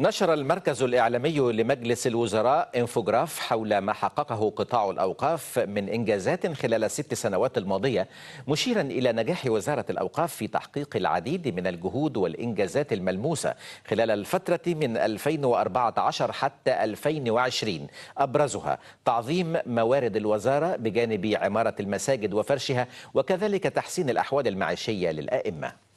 نشر المركز الإعلامي لمجلس الوزراء انفوجراف حول ما حققه قطاع الأوقاف من إنجازات خلال الست سنوات الماضية مشيرا إلى نجاح وزارة الأوقاف في تحقيق العديد من الجهود والإنجازات الملموسة خلال الفترة من 2014 حتى 2020 أبرزها تعظيم موارد الوزارة بجانب عمارة المساجد وفرشها وكذلك تحسين الأحوال المعيشية للآئمة